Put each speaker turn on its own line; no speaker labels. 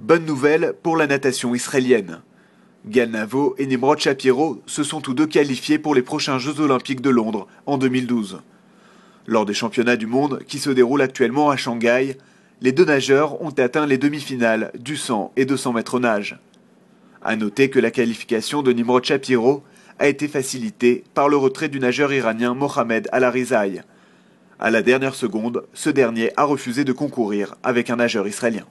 Bonne nouvelle pour la natation israélienne. Ganavo et Nimrod Shapiro se sont tous deux qualifiés pour les prochains Jeux olympiques de Londres en 2012. Lors des championnats du monde qui se déroulent actuellement à Shanghai, les deux nageurs ont atteint les demi-finales du 100 et 200 mètres nage. À noter que la qualification de Nimrod Shapiro a été facilitée par le retrait du nageur iranien Mohamed al À la dernière seconde, ce dernier a refusé de concourir avec un nageur israélien.